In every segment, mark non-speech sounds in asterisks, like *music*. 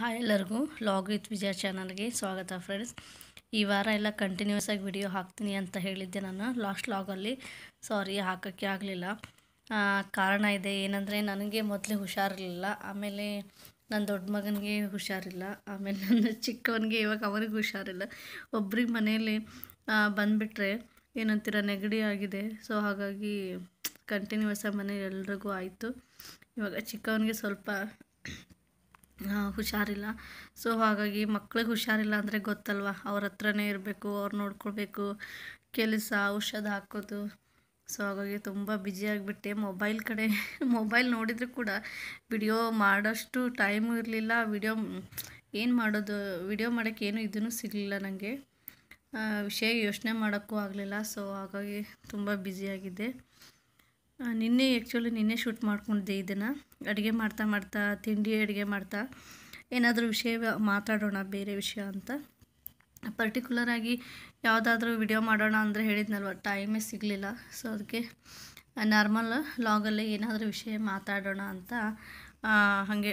hi ಎಲ್ಲರಿಗೂ log with ವಿಜಯ ಚಾನಲ್ಗೆ ಸ್ವಾಗತ ಫ್ರೆಂಡ್ಸ್ ಈ ವಾರ ಎಲ್ಲ ಕಂಟಿನ್ಯೂಸ್ ಆಗಿ ವಿಡಿಯೋ ಹಾಕ್ತೀನಿ ಅಂತ ಹೇಳಿದ್ದೆ ನಾನು ಲಾಸ್ಟ್ ಲಾಗಲ್ಲಿ ಸಾರಿ ಹಾಕೋಕ್ಕೆ ಆಗಲಿಲ್ಲ ಕಾರಣ ಇದೆ ಏನಂದರೆ ನನಗೆ ಮೊದಲೇ ಹುಷಾರಿರಲಿಲ್ಲ ಆಮೇಲೆ ನನ್ನ ದೊಡ್ಡ ಮಗನಿಗೆ ಹುಷಾರಿಲ್ಲ ಆಮೇಲೆ ನನ್ನ ಚಿಕ್ಕವನಿಗೆ ಇವಾಗ ಅವನಿಗೆ ಹುಷಾರಿಲ್ಲ ಒಬ್ರಿಗೆ ಮನೆಯಲ್ಲಿ ಬಂದುಬಿಟ್ರೆ ಏನಂತೀರ ನೆಗಡಿ ಆಗಿದೆ ಸೊ ಹಾಗಾಗಿ ಕಂಟಿನ್ಯೂಸ್ ಆಗಿ ಮನೆ ಎಲ್ರಿಗೂ ಆಯಿತು ಇವಾಗ ಚಿಕ್ಕವನಿಗೆ ಸ್ವಲ್ಪ ಹುಷಾರಿಲ್ಲ ಸೊ ಹಾಗಾಗಿ ಮಕ್ಳಿಗೆ ಹುಷಾರಿಲ್ಲ ಅಂದರೆ ಗೊತ್ತಲ್ವ ಅವ್ರ ಹತ್ರನೇ ಇರಬೇಕು ಅವ್ರು ನೋಡ್ಕೊಳ್ಬೇಕು ಕೆಲಸ ಔಷಧ ಹಾಕೋದು ಸೊ ಹಾಗಾಗಿ ತುಂಬ ಆಗಿಬಿಟ್ಟೆ ಮೊಬೈಲ್ ಕಡೆ ಮೊಬೈಲ್ ನೋಡಿದರೂ ಕೂಡ ವಿಡಿಯೋ ಮಾಡೋಷ್ಟು ಟೈಮು ಇರಲಿಲ್ಲ ವಿಡಿಯೋ ಏನು ಮಾಡೋದು ವಿಡಿಯೋ ಮಾಡೋಕ್ಕೆ ಏನೂ ಇದೂ ಸಿಗಲಿಲ್ಲ ನನಗೆ ವಿಷಯ ಯೋಚನೆ ಮಾಡೋಕ್ಕೂ ಆಗಲಿಲ್ಲ ಸೊ ಹಾಗಾಗಿ ತುಂಬ ಬ್ಯುಸಿಯಾಗಿದ್ದೆ ನಿನ್ನೆ ಆ್ಯಕ್ಚುಲಿ ನಿನ್ನೆ ಶೂಟ್ ಮಾಡ್ಕೊಂಡಿದ್ದೆ ಇದನ್ನು ಅಡುಗೆ ಮಾಡ್ತಾ ಮಾಡ್ತಾ ತಿಂಡಿ ಅಡುಗೆ ಮಾಡ್ತಾ ಏನಾದರೂ ವಿಷಯ ಮಾತಾಡೋಣ ಬೇರೆ ವಿಷಯ ಅಂತ ಪರ್ಟಿಕ್ಯುಲರಾಗಿ ಯಾವುದಾದ್ರೂ ವಿಡಿಯೋ ಮಾಡೋಣ ಅಂದರೆ ಹೇಳಿದ್ನಲ್ವ ಟೈಮೇ ಸಿಗಲಿಲ್ಲ ಸೊ ಅದಕ್ಕೆ ನಾರ್ಮಲ್ ಲಾಗಲ್ಲೇ ಏನಾದರೂ ವಿಷಯ ಮಾತಾಡೋಣ ಅಂತ ಹಾಗೆ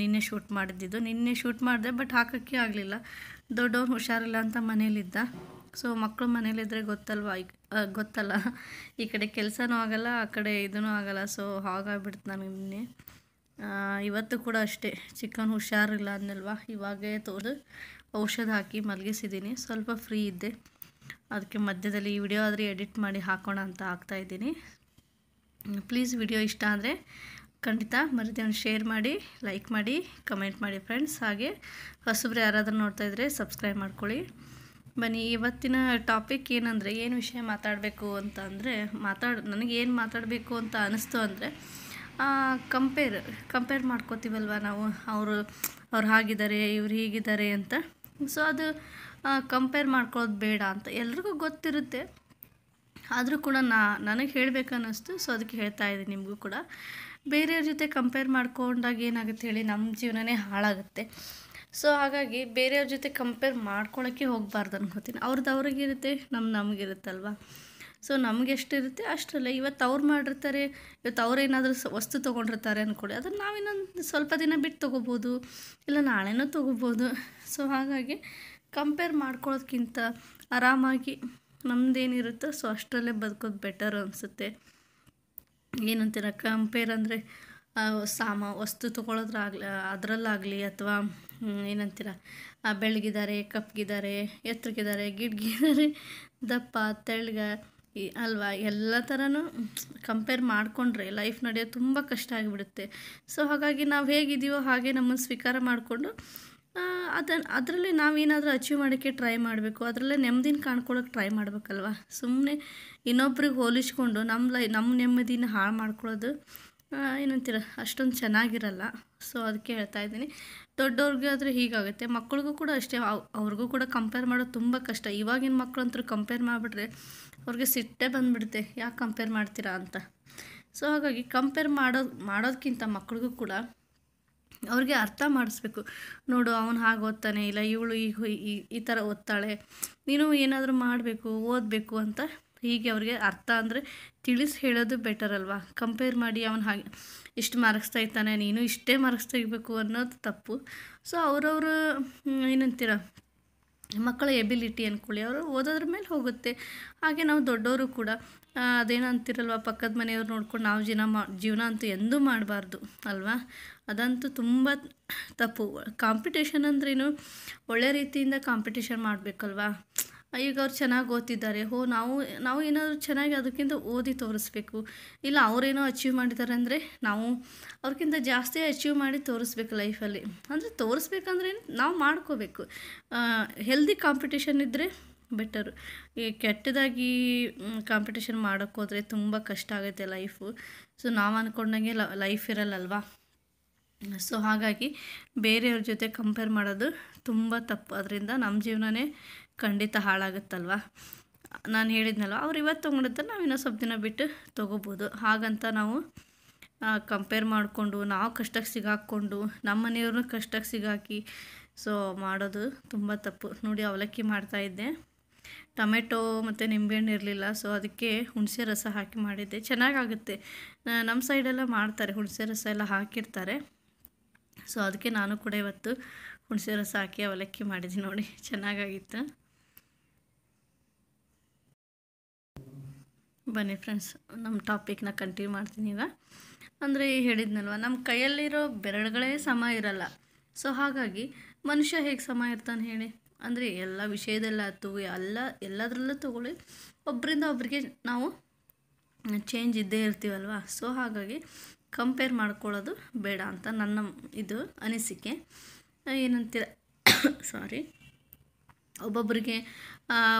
ನಿನ್ನೆ ಶೂಟ್ ಮಾಡಿದ್ದಿದ್ದು ನಿನ್ನೆ ಶೂಟ್ ಮಾಡಿದೆ ಬಟ್ ಹಾಕೋಕ್ಕೆ ಆಗಲಿಲ್ಲ ದೊಡ್ಡವ್ರು ಹುಷಾರಿಲ್ಲ ಅಂತ ಮನೇಲಿದ್ದ ಸೊ ಮಕ್ಕಳು ಮನೇಲಿದ್ದರೆ ಗೊತ್ತಲ್ವ ಈಗ ಗೊತ್ತಲ್ಲ ಈ ಕಡೆ ಕೆಲಸನೂ ಆಗಲ್ಲ ಆ ಕಡೆ ಇದೂ ಆಗೋಲ್ಲ ಸೊ ಹಾಗಾಗ್ಬಿಡ್ತು ನನಗೆ ನಿನ್ನೆ ಇವತ್ತು ಕೂಡ ಅಷ್ಟೇ ಚಿಕನ್ ಹುಷಾರಿಲ್ಲ ಅಂದಲ್ವಾ ಇವಾಗೇ ತೋದು ಔಷಧ ಹಾಕಿ ಮಲಗಿಸಿದ್ದೀನಿ ಸ್ವಲ್ಪ ಫ್ರೀ ಇದ್ದೆ ಅದಕ್ಕೆ ಮಧ್ಯದಲ್ಲಿ ಈ ವಿಡಿಯೋ ಆದರೆ ಎಡಿಟ್ ಮಾಡಿ ಹಾಕೋಣ ಅಂತ ಹಾಕ್ತಾಯಿದ್ದೀನಿ ಪ್ಲೀಸ್ ವಿಡಿಯೋ ಇಷ್ಟ ಅಂದರೆ ಖಂಡಿತ ಒಂದು ಶೇರ್ ಮಾಡಿ ಲೈಕ್ ಮಾಡಿ ಕಮೆಂಟ್ ಮಾಡಿ ಫ್ರೆಂಡ್ಸ್ ಹಾಗೆ ಹೊಸಬ್ರು ಯಾರಾದರೂ ನೋಡ್ತಾಯಿದ್ರೆ ಸಬ್ಸ್ಕ್ರೈಬ್ ಮಾಡ್ಕೊಳ್ಳಿ ಬನ್ನಿ ಇವತ್ತಿನ ಟಾಪಿಕ್ ಏನಂದರೆ ಏನು ವಿಷಯ ಮಾತಾಡಬೇಕು ಅಂತ ಅಂದರೆ ಮಾತಾಡ್ ನನಗೇನು ಮಾತಾಡಬೇಕು ಅಂತ ಅನ್ನಿಸ್ತು ಅಂದರೆ ಕಂಪೇರ್ ಕಂಪೇರ್ ಮಾಡ್ಕೋತೀವಲ್ವ ನಾವು ಅವರು ಅವ್ರು ಹಾಗಿದ್ದಾರೆ ಇವ್ರು ಹೀಗಿದ್ದಾರೆ ಅಂತ ಸೊ ಅದು ಕಂಪೇರ್ ಮಾಡ್ಕೊಳ್ಳೋದು ಬೇಡ ಅಂತ ಎಲ್ರಿಗೂ ಗೊತ್ತಿರುತ್ತೆ ಆದರೂ ಕೂಡ ನಾ ನನಗೆ ಹೇಳಬೇಕನ್ನಿಸ್ತು ಸೊ ಅದಕ್ಕೆ ಹೇಳ್ತಾ ಇದ್ದೀನಿ ನಿಮಗೂ ಕೂಡ ಬೇರೆಯವ್ರ ಜೊತೆ ಕಂಪೇರ್ ಮಾಡ್ಕೊಂಡಾಗ ಏನಾಗುತ್ತೆ ಹೇಳಿ ನಮ್ಮ ಜೀವನನೇ ಹಾಳಾಗುತ್ತೆ ಸೊ ಹಾಗಾಗಿ ಬೇರೆಯವ್ರ ಜೊತೆ ಕಂಪೇರ್ ಮಾಡ್ಕೊಳಕ್ಕೆ ಹೋಗಬಾರ್ದು ಅನ್ಕೋತೀನಿ ಅವ್ರದ್ದು ಅವ್ರಿಗಿರುತ್ತೆ ನಮ್ಮ ನಮಗಿರುತ್ತಲ್ವ ಸೊ ನಮ್ಗೆ ಎಷ್ಟಿರುತ್ತೆ ಅಷ್ಟರಲ್ಲೇ ಇವತ್ತು ಅವ್ರು ಮಾಡಿರ್ತಾರೆ ಇವತ್ತು ಅವ್ರೇನಾದರೂ ವಸ್ತು ತೊಗೊಂಡಿರ್ತಾರೆ ಅಂದ್ಕೊಳ್ಳಿ ಅದನ್ನು ನಾವಿನ್ನೊಂದು ಸ್ವಲ್ಪ ದಿನ ಬಿಟ್ಟು ತೊಗೋಬೋದು ಇಲ್ಲ ನಾಳೆನೂ ತೊಗೋಬೋದು ಸೊ ಹಾಗಾಗಿ ಕಂಪೇರ್ ಮಾಡ್ಕೊಳೋದ್ಕಿಂತ ಆರಾಮಾಗಿ ನಮ್ಮದೇನಿರುತ್ತೋ ಸೊ ಅಷ್ಟರಲ್ಲೇ ಬದುಕೋದು ಬೆಟರ್ ಅನಿಸುತ್ತೆ ಏನಂತೀರ ಕಂಪೇರ್ ಅಂದರೆ ಸಾಮ ವಸ್ತು ತೊಗೊಳೋದ್ರಾಗ್ಲಿ ಅದರಲ್ಲಾಗಲಿ ಅಥವಾ ಏನಂತೀರ ಬೆಳಗಿದ್ದಾರೆ ಕಪ್ಪಗಿದ್ದಾರೆ ಎತ್ತರಗಿದ್ದಾರೆ ಗಿಡ್ಗಿದ್ದಾರೆ ದಪ್ಪ ತೆಳ್ಗ ಅಲ್ವಾ ಎಲ್ಲ ಥರನೂ ಕಂಪೇರ್ ಮಾಡಿಕೊಂಡ್ರೆ ಲೈಫ್ ನಡೆಯೋದು ತುಂಬ ಕಷ್ಟ ಆಗಿಬಿಡುತ್ತೆ ಸೊ ಹಾಗಾಗಿ ನಾವು ಹೇಗಿದ್ದೀವೋ ಹಾಗೆ ನಮ್ಮನ್ನು ಸ್ವೀಕಾರ ಮಾಡಿಕೊಂಡು ಅದನ್ನು ಅದರಲ್ಲಿ ನಾವೇನಾದರೂ ಅಚೀವ್ ಮಾಡೋಕ್ಕೆ ಟ್ರೈ ಮಾಡಬೇಕು ಅದರಲ್ಲೇ ನೆಮ್ಮದಿನ ಕಾಣ್ಕೊಳ್ಳೋಕೆ ಟ್ರೈ ಮಾಡಬೇಕಲ್ವ ಸುಮ್ಮನೆ ಇನ್ನೊಬ್ರಿಗೆ ಹೋಲಿಸ್ಕೊಂಡು ನಮ್ಮ ಲೈ ನಮ್ಮ ನೆಮ್ಮದಿನ ಹಾಳು ಮಾಡ್ಕೊಳ್ಳೋದು ಏನಂತೀರ ಅಷ್ಟೊಂದು ಚೆನ್ನಾಗಿರಲ್ಲ ಸೊ ಅದಕ್ಕೆ ಹೇಳ್ತಾ ಇದ್ದೀನಿ ದೊಡ್ಡವ್ರಿಗೆ ಆದರೆ ಹೀಗಾಗುತ್ತೆ ಮಕ್ಳಿಗೂ ಕೂಡ ಅಷ್ಟೇ ಅವ್ರಿಗೂ ಕೂಡ ಕಂಪೇರ್ ಮಾಡೋದು ತುಂಬ ಕಷ್ಟ ಇವಾಗಿನ ಮಕ್ಕಳಂತೂ ಕಂಪೇರ್ ಮಾಡಿಬಿಟ್ರೆ ಅವ್ರಿಗೆ ಸಿಟ್ಟೆ ಬಂದುಬಿಡುತ್ತೆ ಯಾಕೆ ಕಂಪೇರ್ ಮಾಡ್ತೀರಾ ಅಂತ ಸೊ ಹಾಗಾಗಿ ಕಂಪೇರ್ ಮಾಡೋ ಮಾಡೋದಕ್ಕಿಂತ ಮಕ್ಳಿಗೂ ಕೂಡ ಅವ್ರಿಗೆ ಅರ್ಥ ಮಾಡಿಸ್ಬೇಕು ನೋಡು ಅವನು ಹಾಗೆ ಓದ್ತಾನೆ ಇಲ್ಲ ಇವಳು ಈ ಈ ಥರ ಓದ್ತಾಳೆ ನೀನು ಏನಾದರೂ ಮಾಡಬೇಕು ಓದಬೇಕು ಅಂತ ಹೀಗೆ ಅವ್ರಿಗೆ ಅರ್ಥ ಅಂದರೆ ತಿಳಿಸಿ ಹೇಳೋದು ಬೆಟರ್ ಅಲ್ವಾ ಕಂಪೇರ್ ಮಾಡಿ ಅವನು ಹಾಗೆ ಇಷ್ಟು ಮಾರ್ಕ್ಸ್ ತೆಗಿತಾನೆ ನೀನು ಇಷ್ಟೇ ಮಾರ್ಕ್ಸ್ ತೆಗಿಬೇಕು ಅನ್ನೋದು ತಪ್ಪು ಸೊ ಅವರವರು ಏನಂತೀರ ಮಕ್ಕಳ ಎಬಿಲಿಟಿ ಅಂದ್ಕೊಳ್ಳಿ ಅವರು ಓದೋದ್ರ ಮೇಲೆ ಹೋಗುತ್ತೆ ಹಾಗೆ ನಾವು ದೊಡ್ಡವರು ಕೂಡ ಅದೇನಂತೀರಲ್ವ ಪಕ್ಕದ ಮನೆಯವ್ರು ನೋಡ್ಕೊಂಡು ನಾವು ಜೀವನ ಮಾ ಜೀವನ ಅಂತೂ ಎಂದೂ ಮಾಡಬಾರ್ದು ಅಲ್ವಾ ಅದಂತೂ ತುಂಬ ತಪ್ಪು ಕಾಂಪಿಟೇಷನ್ ಅಂದ್ರೇನು ಒಳ್ಳೆ ರೀತಿಯಿಂದ ಕಾಂಪಿಟೇಷನ್ ಮಾಡಬೇಕಲ್ವಾ ಈಗ ಅವ್ರು ಚೆನ್ನಾಗಿ ಓದ್ತಿದ್ದಾರೆ ಹೋ ನಾವು ನಾವು ಏನಾದರೂ ಚೆನ್ನಾಗಿ ಅದಕ್ಕಿಂತ ಓದಿ ತೋರಿಸ್ಬೇಕು ಇಲ್ಲ ಅವರೇನೋ ಅಚೀವ್ ಮಾಡಿದ್ದಾರೆ ಅಂದರೆ ನಾವು ಅವ್ರಿಗಿಂತ ಜಾಸ್ತಿ ಅಚೀವ್ ಮಾಡಿ ತೋರಿಸ್ಬೇಕು ಲೈಫಲ್ಲಿ ಅಂದರೆ ತೋರಿಸ್ಬೇಕಂದ್ರೆ ನಾವು ಮಾಡ್ಕೋಬೇಕು ಹೆಲ್ದಿ ಕಾಂಪಿಟೇಷನ್ ಇದ್ದರೆ ಬೆಟರು ಈ ಕೆಟ್ಟದಾಗಿ ಕಾಂಪಿಟೇಷನ್ ಮಾಡೋಕ್ಕೋದ್ರೆ ತುಂಬ ಕಷ್ಟ ಆಗುತ್ತೆ ಲೈಫು ಸೊ ನಾವು ಅಂದ್ಕೊಂಡಂಗೆ ಲೈಫ್ ಇರಲ್ಲಲ್ವಾ ಸೊ ಹಾಗಾಗಿ ಬೇರೆಯವ್ರ ಜೊತೆ ಕಂಪೇರ್ ಮಾಡೋದು ತುಂಬ ತಪ್ಪು ಅದರಿಂದ ನಮ್ಮ ಜೀವನನೇ ಖಂಡಿತ ಹಾಳಾಗುತ್ತಲ್ವ ನಾನು ಹೇಳಿದ್ನಲ್ಲ ಅವ್ರು ಇವತ್ತು ತೊಗೊಂಡಿದ್ದ ನಾವು ಇನ್ನೊಂದು ಸ್ವಲ್ಪ ದಿನ ಬಿಟ್ಟು ತೊಗೋಬೋದು ಹಾಗಂತ ನಾವು ಕಂಪೇರ್ ಮಾಡಿಕೊಂಡು ನಾವು ಕಷ್ಟಕ್ಕೆ ಸಿಗಾಕ್ಕೊಂಡು ನಮ್ಮ ಮನೆಯವ್ರನ್ನ ಕಷ್ಟಕ್ಕೆ ಸಿಗಾಕಿ ಸೊ ಮಾಡೋದು ತುಂಬ ತಪ್ಪು ನೋಡಿ ಅವಲಕ್ಕಿ ಮಾಡ್ತಾಯಿದ್ದೆ ಟೊಮೆಟೊ ಮತ್ತು ನಿಂಬೆಹಣ್ಣು ಇರಲಿಲ್ಲ ಸೊ ಅದಕ್ಕೆ ಹುಣಸೆ ರಸ ಹಾಕಿ ಮಾಡಿದ್ದೆ ಚೆನ್ನಾಗಾಗುತ್ತೆ ನಮ್ಮ ಸೈಡೆಲ್ಲ ಮಾಡ್ತಾರೆ ಹುಣಸೆ ರಸ ಎಲ್ಲ ಹಾಕಿರ್ತಾರೆ ಸೊ ಅದಕ್ಕೆ ನಾನು ಕೂಡ ಇವತ್ತು ಹುಣಸೆ ರಸ ಹಾಕಿ ಅವಲಕ್ಕಿ ಮಾಡಿದ್ದೆ ನೋಡಿ ಚೆನ್ನಾಗಾಗಿತ್ತು ಬನ್ನಿ ಫ್ರೆಂಡ್ಸ್ ನಮ್ಮ ಟಾಪಿಕ್ನ ಕಂಟಿನ್ಯೂ ಮಾಡ್ತೀನಿ ಈಗ ಅಂದರೆ ಹೇಳಿದ್ನಲ್ವ ನಮ್ಮ ಕೈಯಲ್ಲಿರೋ ಬೆರಳುಗಳೇ ಸಮ ಇರಲ್ಲ ಸೊ ಹಾಗಾಗಿ ಮನುಷ್ಯ ಹೇಗೆ ಸಮ ಇರ್ತಾನೆ ಹೇಳಿ ಅಂದರೆ ಎಲ್ಲ ವಿಷಯದಲ್ಲಾಯ್ತು ಎಲ್ಲ ಎಲ್ಲದರಲ್ಲೂ ತಗೊಳ್ಳಿ ಒಬ್ಬರಿಂದ ಒಬ್ಬರಿಗೆ ನಾವು ಚೇಂಜ್ ಇದ್ದೇ ಇರ್ತೀವಲ್ವ ಸೊ ಹಾಗಾಗಿ ಕಂಪೇರ್ ಮಾಡ್ಕೊಳ್ಳೋದು ಬೇಡ ಅಂತ ನನ್ನ ಇದು ಅನಿಸಿಕೆ ಏನಂತೀರ ಸಾರಿ *coughs* ಒಬ್ಬೊಬ್ಬರಿಗೆ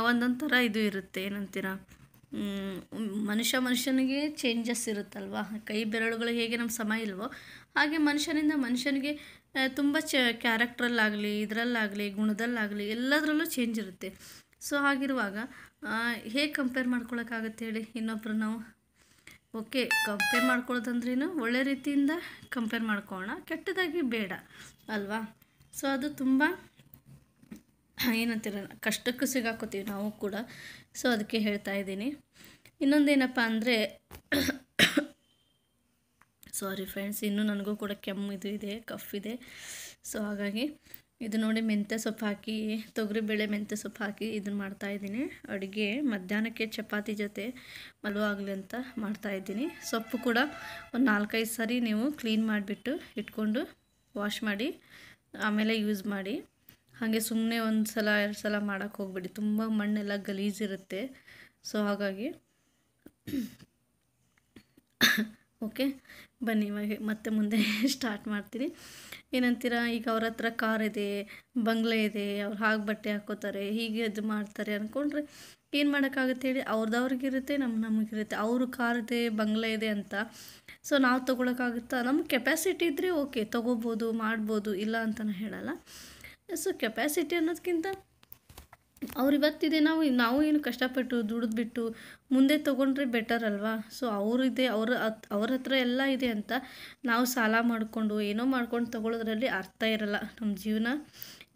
ಒಂದೊಂದು ಥರ ಇದು ಇರುತ್ತೆ ಏನಂತೀರ ಮನುಷ್ಯ ಮನುಷ್ಯನಿಗೆ ಚೇಂಜಸ್ ಇರುತ್ತಲ್ವ ಕೈ ಬೆರಳುಗಳು ಹೇಗೆ ನಮ್ಮ ಸಮ ಇಲ್ವೋ ಹಾಗೆ ಮನುಷ್ಯನಿಂದ ಮನುಷ್ಯನಿಗೆ ತುಂಬ ಚ ಕ್ಯಾರೆಕ್ಟ್ರಲ್ಲಾಗಲಿ ಇದರಲ್ಲಾಗಲಿ ಗುಣದಲ್ಲಾಗಲಿ ಎಲ್ಲದರಲ್ಲೂ ಚೇಂಜ್ ಇರುತ್ತೆ ಸೊ ಹಾಗಿರುವಾಗ ಹೇಗೆ ಕಂಪೇರ್ ಮಾಡ್ಕೊಳಕ್ಕಾಗುತ್ತೆ ಹೇಳಿ ಇನ್ನೊಬ್ರು ನಾವು ಓಕೆ ಕಂಪೇರ್ ಮಾಡ್ಕೊಳ್ಳೋದಂದ್ರೇನು ಒಳ್ಳೆ ರೀತಿಯಿಂದ ಕಂಪೇರ್ ಮಾಡ್ಕೊಳ್ಳೋಣ ಕೆಟ್ಟದಾಗಿ ಬೇಡ ಅಲ್ವಾ ಸೊ ಅದು ತುಂಬ *clears throat* ಏನಂತೀರ ಕಷ್ಟಕ್ಕೂ ಸಿಗಾಕೋತೀವಿ ನಾವು ಕೂಡ ಸೊ ಅದಕ್ಕೆ ಹೇಳ್ತಾ ಇದ್ದೀನಿ ಇನ್ನೊಂದೇನಪ್ಪ ಅಂದರೆ ಸಾರಿ ಫ್ರೆಂಡ್ಸ್ ಇನ್ನೂ ನನಗೂ ಕೂಡ ಕೆಮ್ಮು ಇದು ಇದೆ ಕಫ್ ಇದೆ ಸೊ ಹಾಗಾಗಿ ಇದು ನೋಡಿ ಮೆಂತ್ಯ ಸೊಪ್ಪು ಹಾಕಿ ತೊಗರಿಬೇಳೆ ಮೆಂತ್ಯ ಸೊಪ್ಪು ಹಾಕಿ ಇದನ್ನು ಮಾಡ್ತಾಯಿದ್ದೀನಿ ಅಡುಗೆ ಮಧ್ಯಾಹ್ನಕ್ಕೆ ಚಪಾತಿ ಜೊತೆ ಆಗಲಿ ಅಂತ ಮಾಡ್ತಾಯಿದ್ದೀನಿ ಸೊಪ್ಪು ಕೂಡ ಒಂದು ನಾಲ್ಕೈದು ಸಾರಿ ನೀವು ಕ್ಲೀನ್ ಮಾಡಿಬಿಟ್ಟು ಇಟ್ಕೊಂಡು ವಾಶ್ ಮಾಡಿ ಆಮೇಲೆ ಯೂಸ್ ಮಾಡಿ ಹಾಗೆ ಸುಮ್ಮನೆ ಒಂದು ಸಲ ಎರಡು ಸಲ ಮಾಡೋಕ್ಕೆ ಹೋಗ್ಬೇಡಿ ತುಂಬ ಮಣ್ಣೆಲ್ಲ ಗಲೀಜಿರುತ್ತೆ ಸೊ ಹಾಗಾಗಿ ಓಕೆ ಬನ್ನಿ ಇವಾಗ ಮತ್ತೆ ಮುಂದೆ ಸ್ಟಾರ್ಟ್ *laughs* ಮಾಡ್ತೀನಿ ಏನಂತೀರಾ ಈಗ ಅವ್ರ ಹತ್ರ ಕಾರ್ ಇದೆ ಬಂಗ್ಲೆ ಇದೆ ಅವ್ರು ಹಾಗೆ ಬಟ್ಟೆ ಹಾಕೋತಾರೆ ಹೀಗೆ ಅದು ಮಾಡ್ತಾರೆ ಅಂದ್ಕೊಂಡ್ರೆ ಏನು ಮಾಡೋಕ್ಕಾಗುತ್ತೆ ಹೇಳಿ ಅವ್ರದವ್ರಿಗಿರುತ್ತೆ ನಮ್ಮ ನಮಗಿರುತ್ತೆ ಅವರು ಕಾರ್ ಇದೆ ಬಂಗ್ಲೆ ಇದೆ ಅಂತ ಸೊ ನಾವು ತೊಗೊಳಕ್ಕಾಗುತ್ತಾ ನಮ್ಮ ಕೆಪಾಸಿಟಿ ಇದ್ದರೆ ಓಕೆ ತೊಗೋಬೋದು ಮಾಡ್ಬೋದು ಇಲ್ಲ ಅಂತಲೂ ಹೇಳಲ್ಲ ಸೊ ಕೆಪ್ಯಾಸಿಟಿ ಅನ್ನೋದಕ್ಕಿಂತ ಅವ್ರು ಇವತ್ತಿದೆ ನಾವು ನಾವು ಏನು ಕಷ್ಟಪಟ್ಟು ದುಡಿದ್ಬಿಟ್ಟು ಮುಂದೆ ತೊಗೊಂಡ್ರೆ ಬೆಟರ್ ಅಲ್ವಾ ಸೊ ಅವರಿದೆ ಅವ್ರ ಅವ್ರ ಹತ್ರ ಎಲ್ಲ ಇದೆ ಅಂತ ನಾವು ಸಾಲ ಮಾಡಿಕೊಂಡು ಏನೋ ಮಾಡ್ಕೊಂಡು ತೊಗೊಳೋದ್ರಲ್ಲಿ ಅರ್ಥ ಇರಲ್ಲ ನಮ್ಮ ಜೀವನ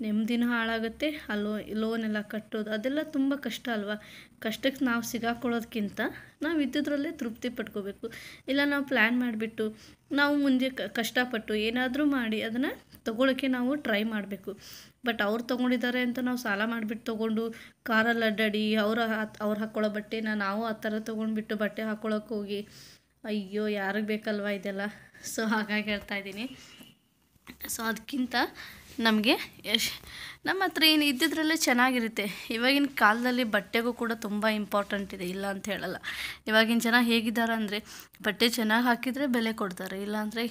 ನೆಮ್ಮದಿನ ಹಾಳಾಗುತ್ತೆ ಆ ಲೋ ಲೋನೆಲ್ಲ ಕಟ್ಟೋದು ಅದೆಲ್ಲ ತುಂಬ ಕಷ್ಟ ಅಲ್ವಾ ಕಷ್ಟಕ್ಕೆ ನಾವು ಸಿಗಾಕೊಳ್ಳೋದಕ್ಕಿಂತ ನಾವು ಇದ್ದಿದ್ರಲ್ಲೇ ತೃಪ್ತಿ ಪಡ್ಕೋಬೇಕು ಇಲ್ಲ ನಾವು ಪ್ಲ್ಯಾನ್ ಮಾಡಿಬಿಟ್ಟು ನಾವು ಮುಂದೆ ಕಷ್ಟಪಟ್ಟು ಏನಾದರೂ ಮಾಡಿ ಅದನ್ನು ತೊಗೊಳಕ್ಕೆ ನಾವು ಟ್ರೈ ಮಾಡಬೇಕು ಬಟ್ ಅವ್ರು ತೊಗೊಂಡಿದ್ದಾರೆ ಅಂತ ನಾವು ಸಾಲ ಮಾಡಿಬಿಟ್ಟು ತೊಗೊಂಡು ಕಾರಲ್ಲಿ ಅಡ್ಡಾಡಿ ಅವ್ರ ಅವ್ರು ಹಾಕ್ಕೊಳ್ಳೋ ಬಟ್ಟೆನ ನಾವು ಆ ಥರ ತೊಗೊಂಡ್ಬಿಟ್ಟು ಬಟ್ಟೆ ಹಾಕ್ಕೊಳಕ್ಕೆ ಹೋಗಿ ಅಯ್ಯೋ ಯಾರಿಗೆ ಬೇಕಲ್ವ ಇದೆಲ್ಲ ಸೊ ಹಾಗಾಗಿ ಹೇಳ್ತಾ ಇದ್ದೀನಿ ಸೊ ಅದಕ್ಕಿಂತ ನಮಗೆ ಯಶ್ ನಮ್ಮ ಹತ್ರ ಏನು ಇದ್ದಿದ್ರಲ್ಲೇ ಚೆನ್ನಾಗಿರುತ್ತೆ ಇವಾಗಿನ ಕಾಲದಲ್ಲಿ ಬಟ್ಟೆಗೂ ಕೂಡ ತುಂಬ ಇಂಪಾರ್ಟೆಂಟ್ ಇದೆ ಇಲ್ಲ ಅಂತ ಹೇಳಲ್ಲ ಇವಾಗಿನ ಜನ ಹೇಗಿದ್ದಾರೆ ಅಂದರೆ ಬಟ್ಟೆ ಚೆನ್ನಾಗಿ ಹಾಕಿದರೆ ಬೆಲೆ ಕೊಡ್ತಾರೆ ಇಲ್ಲಾಂದರೆ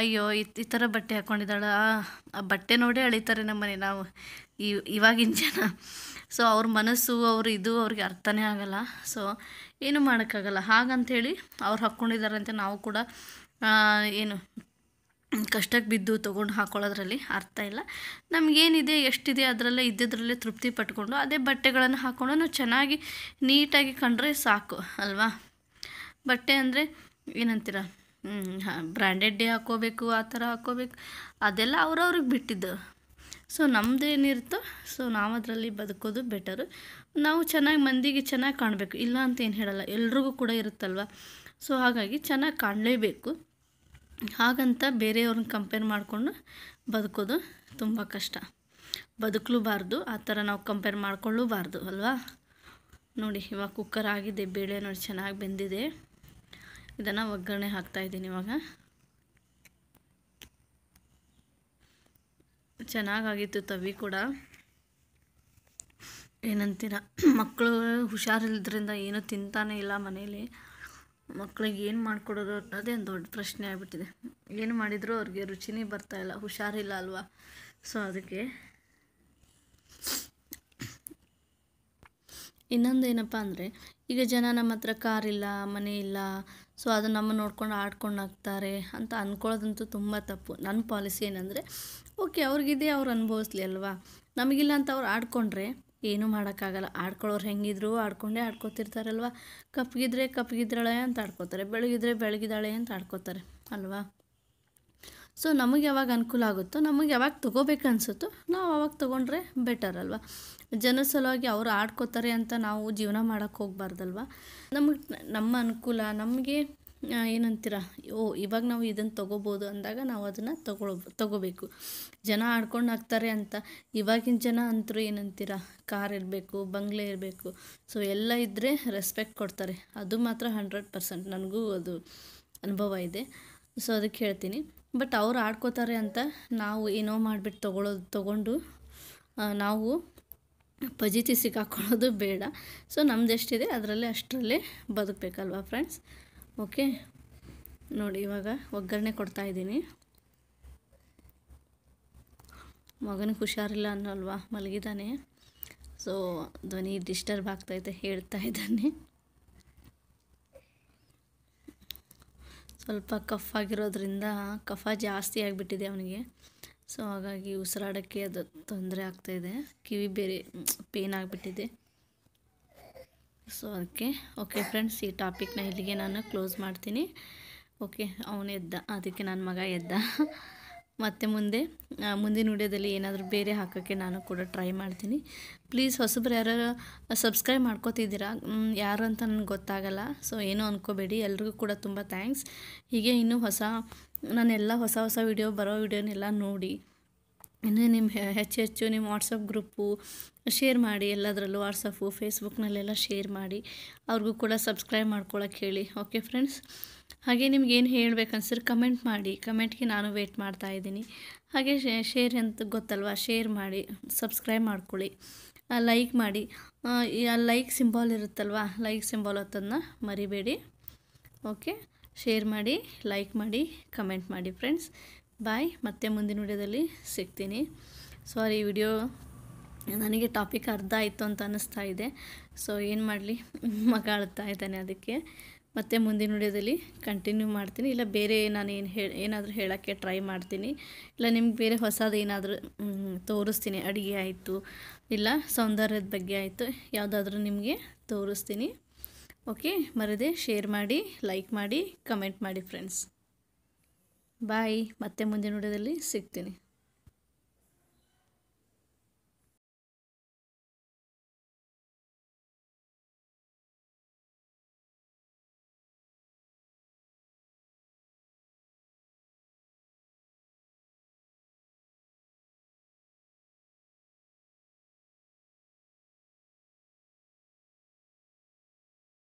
ಅಯ್ಯೋ ಈ ಥರ ಬಟ್ಟೆ ಹಾಕ್ಕೊಂಡಿದ್ದಾಳೆ ಆ ಬಟ್ಟೆ ನೋಡೇ ಅಳಿತಾರೆ ನಮ್ಮನೆ ನಾವು ಈ ಇವಾಗಿನ ಜನ ಸೊ ಅವ್ರ ಮನಸ್ಸು ಅವ್ರ ಇದು ಅವ್ರಿಗೆ ಅರ್ಥನೇ ಆಗಲ್ಲ ಸೊ ಏನು ಮಾಡೋಕ್ಕಾಗಲ್ಲ ಹಾಗಂಥೇಳಿ ಅವ್ರು ಹಾಕ್ಕೊಂಡಿದ್ದಾರೆ ಅಂತ ನಾವು ಕೂಡ ಏನು ಕಷ್ಟಕ್ಕೆ ಬಿದ್ದು ತೊಗೊಂಡು ಹಾಕೊಳ್ಳೋದ್ರಲ್ಲಿ ಅರ್ಥ ಇಲ್ಲ ನಮಗೇನಿದೆ ಎಷ್ಟಿದೆ ಅದರಲ್ಲೇ ಇದ್ದಿದ್ರಲ್ಲೇ ತೃಪ್ತಿ ಪಟ್ಕೊಂಡು ಅದೇ ಬಟ್ಟೆಗಳನ್ನು ಹಾಕ್ಕೊಂಡು ನಾವು ಚೆನ್ನಾಗಿ ನೀಟಾಗಿ ಕಂಡ್ರೆ ಸಾಕು ಅಲ್ವಾ ಬಟ್ಟೆ ಅಂದರೆ ಏನಂತೀರ ಬ್ರ್ಯಾಂಡೆಡ್ಡೇ ಹಾಕ್ಕೋಬೇಕು ಆ ಥರ ಹಾಕ್ಕೋಬೇಕು ಅದೆಲ್ಲ ಅವ್ರವ್ರಿಗೆ ಬಿಟ್ಟಿದ್ದು ಸೊ ನಮ್ಮದು ಏನಿರುತ್ತೋ ಸೊ ನಾವು ಅದರಲ್ಲಿ ಬದುಕೋದು ಬೆಟರು ನಾವು ಚೆನ್ನಾಗಿ ಮಂದಿಗೆ ಚೆನ್ನಾಗಿ ಕಾಣಬೇಕು ಇಲ್ಲ ಅಂತ ಏನು ಹೇಳಲ್ಲ ಎಲ್ರಿಗೂ ಕೂಡ ಇರುತ್ತಲ್ವ ಸೊ ಹಾಗಾಗಿ ಚೆನ್ನಾಗಿ ಕಾಣಲೇಬೇಕು ಹಾಗಂತ ಬೇರೆಯವ್ರನ್ನ ಕಂಪೇರ್ ಮಾಡಿಕೊಂಡು ಬದುಕೋದು ತುಂಬ ಕಷ್ಟ ಬದುಕಲೂಬಾರ್ದು ಆ ಥರ ನಾವು ಕಂಪೇರ್ ಮಾಡಿಕೊಳ್ಳೂಬಾರ್ದು ಅಲ್ವಾ ನೋಡಿ ಇವಾಗ ಕುಕ್ಕರ್ ಆಗಿದೆ ಬೇಳೆ ನೋಡಿ ಚೆನ್ನಾಗಿ ಬೆಂದಿದೆ ಇದನ್ನು ಒಗ್ಗರಣೆ ಹಾಕ್ತಾಯಿದ್ದೀನಿ ಇವಾಗ ಚೆನ್ನಾಗಾಗಿತ್ತು ತವಿ ಕೂಡ ಏನಂತೀರ ಮಕ್ಕಳು ಹುಷಾರಿಲ್ಲದ್ರಿಂದ ಏನೂ ತಿಂತಾನೆ ಇಲ್ಲ ಮನೇಲಿ ಮಕ್ಳಿಗೆ ಏನು ಮಾಡಿಕೊಡೋದು ಅನ್ನೋದೇ ಒಂದು ದೊಡ್ಡ ಪ್ರಶ್ನೆ ಆಗಿಬಿಟ್ಟಿದೆ ಏನು ಮಾಡಿದರೂ ಅವ್ರಿಗೆ ರುಚಿನೇ ಬರ್ತಾಯಿಲ್ಲ ಹುಷಾರಿಲ್ಲ ಅಲ್ವಾ ಸೊ ಅದಕ್ಕೆ ಇನ್ನೊಂದು ಏನಪ್ಪ ಅಂದರೆ ಈಗ ಜನ ನಮ್ಮ ಹತ್ರ ಕಾರಿಲ್ಲ ಮನೆ ಇಲ್ಲ ಸೊ ಅದು ನಮ್ಮನ್ನು ನೋಡ್ಕೊಂಡು ಆಡ್ಕೊಂಡು ಹಾಕ್ತಾರೆ ಅಂತ ಅಂದ್ಕೊಳ್ಳೋದಂತೂ ತುಂಬ ತಪ್ಪು ನನ್ನ ಪಾಲಿಸಿ ಏನಂದರೆ ಓಕೆ ಅವ್ರಿಗಿದೆ ಅವ್ರು ಅನುಭವಿಸ್ಲಿ ಅಲ್ವಾ ನಮಗಿಲ್ಲ ಅಂತ ಅವ್ರು ಆಡ್ಕೊಂಡ್ರೆ ಏನೂ ಮಾಡೋಕ್ಕಾಗಲ್ಲ ಆಡ್ಕೊಳ್ಳೋರು ಹೆಂಗಿದ್ರು ಆಡ್ಕೊಂಡೇ ಆಡ್ಕೊತಿರ್ತಾರಲ್ವ ಕಪ್ಪಗಿದ್ರೆ ಕಪ್ಪಗಿದ್ರಳೆ ಅಂತ ಆಡ್ಕೋತಾರೆ ಬೆಳಗಿದ್ರೆ ಬೆಳಗಿದಾಳೆ ಅಂತ ಆಡ್ಕೋತಾರೆ ಅಲ್ವಾ ಸೊ ನಮಗೆ ಯಾವಾಗ ಅನುಕೂಲ ಆಗುತ್ತೋ ನಮಗೆ ಯಾವಾಗ ತೊಗೋಬೇಕು ಅನಿಸುತ್ತೋ ನಾವು ಅವಾಗ ತೊಗೊಂಡ್ರೆ ಬೆಟರ್ ಅಲ್ವಾ ಜನ ಸಲುವಾಗಿ ಅವರು ಆಡ್ಕೋತಾರೆ ಅಂತ ನಾವು ಜೀವನ ಮಾಡೋಕ್ಕೆ ಹೋಗ್ಬಾರ್ದಲ್ವ ನಮಗೆ ನಮ್ಮ ಅನುಕೂಲ ನಮಗೆ ಏನಂತೀರ ಓ ಇವಾಗ ನಾವು ಇದನ್ನು ತೊಗೋಬೋದು ಅಂದಾಗ ನಾವು ಅದನ್ನು ತಗೊಳ್ ತೊಗೋಬೇಕು ಜನ ಆಡ್ಕೊಂಡು ಹಾಕ್ತಾರೆ ಅಂತ ಇವಾಗಿನ ಜನ ಅಂತರೂ ಏನಂತೀರ ಕಾರ್ ಇರಬೇಕು ಬಂಗ್ಲೆ ಇರಬೇಕು ಸೊ ಎಲ್ಲ ಇದ್ದರೆ ರೆಸ್ಪೆಕ್ಟ್ ಕೊಡ್ತಾರೆ ಅದು ಮಾತ್ರ ಹಂಡ್ರೆಡ್ ಪರ್ಸೆಂಟ್ ನನಗೂ ಅದು ಅನುಭವ ಇದೆ ಸೊ ಅದಕ್ಕೆ ಹೇಳ್ತೀನಿ ಬಟ್ ಅವ್ರು ಆಡ್ಕೋತಾರೆ ಅಂತ ನಾವು ಏನೋ ಮಾಡಿಬಿಟ್ಟು ತೊಗೊಳೋದು ತೊಗೊಂಡು ನಾವು ಪಜಿತಿ ಸಿಕ್ಕಾಕೊಳ್ಳೋದು ಬೇಡ ಸೊ ನಮ್ದೆಷ್ಟಿದೆ ಅದರಲ್ಲೇ ಅಷ್ಟರಲ್ಲೇ ಬದುಕಬೇಕಲ್ವಾ ಫ್ರೆಂಡ್ಸ್ ಓಕೆ ನೋಡಿ ಇವಾಗ ಒಗ್ಗರಣೆ ಕೊಡ್ತಾ ಇದ್ದೀನಿ ಮಗನಿಗೆ ಹುಷಾರಿಲ್ಲ ಅನ್ನೋಲ್ವಾ ಮಲಗಿದ್ದಾನೆ ಸೊ ಧ್ವನಿ ಡಿಸ್ಟರ್ಬ್ ಆಗ್ತೈತೆ ಹೇಳ್ತಾ ಇದ್ದಾನೆ ಸ್ವಲ್ಪ ಕಫ್ ಆಗಿರೋದ್ರಿಂದ ಕಫ ಜಾಸ್ತಿ ಆಗಿಬಿಟ್ಟಿದೆ ಅವನಿಗೆ ಸೊ ಹಾಗಾಗಿ ಉಸಿರಾಡೋಕ್ಕೆ ಅದು ತೊಂದರೆ ಆಗ್ತಾಯಿದೆ ಕಿವಿ ಬೇರೆ ಪೇನ್ ಆಗಿಬಿಟ್ಟಿದೆ ಸೊ ಅದಕ್ಕೆ ಓಕೆ ಫ್ರೆಂಡ್ಸ್ ಈ ಟಾಪಿಕ್ನ ಇಲ್ಲಿಗೆ ನಾನು ಕ್ಲೋಸ್ ಮಾಡ್ತೀನಿ ಓಕೆ ಅವನು ಎದ್ದ ಅದಕ್ಕೆ ನನ್ನ ಮಗ ಎದ್ದ ಮತ್ತು ಮುಂದೆ ಮುಂದಿನ ವಿಡಿಯೋದಲ್ಲಿ ಏನಾದರೂ ಬೇರೆ ಹಾಕೋಕ್ಕೆ ನಾನು ಕೂಡ ಟ್ರೈ ಮಾಡ್ತೀನಿ ಪ್ಲೀಸ್ ಹೊಸಬ್ರು ಯಾರು ಸಬ್ಸ್ಕ್ರೈಬ್ ಮಾಡ್ಕೋತಿದ್ದೀರಾ ಯಾರು ಅಂತ ನನಗೆ ಗೊತ್ತಾಗಲ್ಲ ಸೊ ಏನೂ ಅಂದ್ಕೋಬೇಡಿ ಎಲ್ರಿಗೂ ಕೂಡ ತುಂಬ ಥ್ಯಾಂಕ್ಸ್ ಹೀಗೆ ಇನ್ನೂ ಹೊಸ ನಾನೆಲ್ಲ ಹೊಸ ಹೊಸ ವಿಡಿಯೋ ಬರೋ ವಿಡಿಯೋನೆಲ್ಲ ನೋಡಿ ಇನ್ನು ನಿಮ್ಮ ಹೆಚ್ಚು ಹೆಚ್ಚು ನಿಮ್ಮ ವಾಟ್ಸಪ್ ಗ್ರೂಪು ಶೇರ್ ಮಾಡಿ ಎಲ್ಲದರಲ್ಲೂ ವಾಟ್ಸಪ್ಪು ಫೇಸ್ಬುಕ್ನಲ್ಲೆಲ್ಲ ಶೇರ್ ಮಾಡಿ ಅವ್ರಿಗೂ ಕೂಡ ಸಬ್ಸ್ಕ್ರೈಬ್ ಮಾಡ್ಕೊಳಕ್ಕೆ ಹೇಳಿ ಓಕೆ ಫ್ರೆಂಡ್ಸ್ ಹಾಗೆ ನಿಮ್ಗೇನು ಹೇಳ್ಬೇಕು ಅನ್ಸಿದ್ರೆ ಕಮೆಂಟ್ ಮಾಡಿ ಕಮೆಂಟ್ಗೆ ನಾನು ವೆಯ್ಟ್ ಮಾಡ್ತಾಯಿದ್ದೀನಿ ಹಾಗೆ ಶೇರ್ ಅಂತ ಗೊತ್ತಲ್ವಾ ಶೇರ್ ಮಾಡಿ ಸಬ್ಸ್ಕ್ರೈಬ್ ಮಾಡ್ಕೊಳ್ಳಿ ಲೈಕ್ ಮಾಡಿ ಲೈಕ್ ಸಿಂಬಾಲ್ ಇರುತ್ತಲ್ವ ಲೈಕ್ ಸಿಂಬಾಲ್ ಅದನ್ನು ಮರಿಬೇಡಿ ಓಕೆ ಶೇರ್ ಮಾಡಿ ಲೈಕ್ ಮಾಡಿ ಕಮೆಂಟ್ ಮಾಡಿ ಫ್ರೆಂಡ್ಸ್ ಬಾಯ್ ಮತ್ತೆ ಮುಂದಿನ ವಿಡಿಯೋದಲ್ಲಿ ಸಿಗ್ತೀನಿ ಸಾರಿ ವಿಡಿಯೋ ನನಗೆ ಟಾಪಿಕ್ ಅರ್ಧ ಆಯಿತು ಅಂತ ಅನ್ನಿಸ್ತಾ ಇದೆ ಸೊ ಏನು ಮಾಡಲಿ *laughs* ಮಗ ಅಳ್ತಾ ಇದ್ದಾನೆ ಅದಕ್ಕೆ ಮತ್ತೆ ಮುಂದಿನ ವಿಡಿಯೋದಲ್ಲಿ ಕಂಟಿನ್ಯೂ ಮಾಡ್ತೀನಿ ಇಲ್ಲ ಬೇರೆ ನಾನು ಏನು ಹೇಳಿ ಏನಾದರೂ ಹೇಳೋಕ್ಕೆ ಟ್ರೈ ಮಾಡ್ತೀನಿ ಇಲ್ಲ ನಿಮ್ಗೆ ಬೇರೆ ಹೊಸದು ಏನಾದರೂ ತೋರಿಸ್ತೀನಿ ಅಡುಗೆ ಆಯಿತು ಇಲ್ಲ ಸೌಂದರ್ಯದ ಬಗ್ಗೆ ಆಯಿತು ಯಾವುದಾದ್ರೂ ನಿಮಗೆ ತೋರಿಸ್ತೀನಿ ಓಕೆ ಮರದೇ ಶೇರ್ ಮಾಡಿ ಲೈಕ್ ಮಾಡಿ ಕಮೆಂಟ್ ಮಾಡಿ ಫ್ರೆಂಡ್ಸ್ ಬಾಯ್ ಮತ್ತೆ ಮುಂದಿನ ವಿಡಿಯೋದಲ್ಲಿ ಸಿಗ್ತೀನಿ